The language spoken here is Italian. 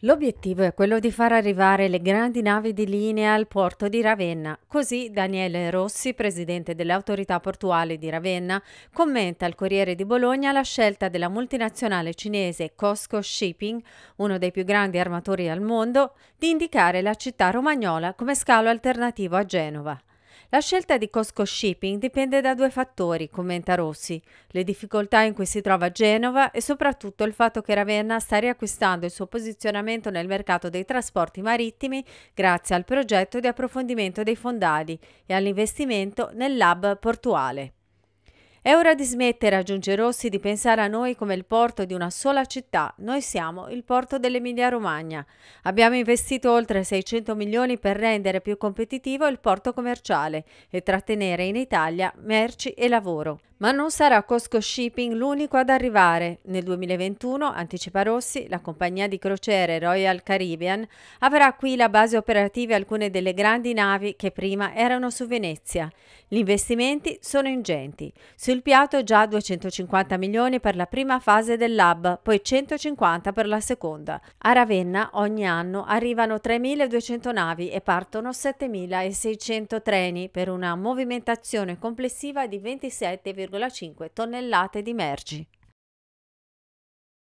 L'obiettivo è quello di far arrivare le grandi navi di linea al porto di Ravenna. Così Daniele Rossi, presidente delle autorità portuali di Ravenna, commenta al Corriere di Bologna la scelta della multinazionale cinese Costco Shipping, uno dei più grandi armatori al mondo, di indicare la città romagnola come scalo alternativo a Genova. La scelta di Costco Shipping dipende da due fattori, commenta Rossi, le difficoltà in cui si trova Genova e soprattutto il fatto che Ravenna sta riacquistando il suo posizionamento nel mercato dei trasporti marittimi grazie al progetto di approfondimento dei fondali e all'investimento nel lab portuale. È ora di smettere, aggiunge Rossi, di pensare a noi come il porto di una sola città. Noi siamo il porto dell'Emilia Romagna. Abbiamo investito oltre 600 milioni per rendere più competitivo il porto commerciale e trattenere in Italia merci e lavoro. Ma non sarà Costco Shipping l'unico ad arrivare. Nel 2021, anticipa Rossi, la compagnia di crociere Royal Caribbean avrà qui la base operativa alcune delle grandi navi che prima erano su Venezia. Gli investimenti sono ingenti. Si sul piatto già 250 milioni per la prima fase del lab, poi 150 per la seconda. A Ravenna ogni anno arrivano 3.200 navi e partono 7.600 treni per una movimentazione complessiva di 27,5 tonnellate di merci.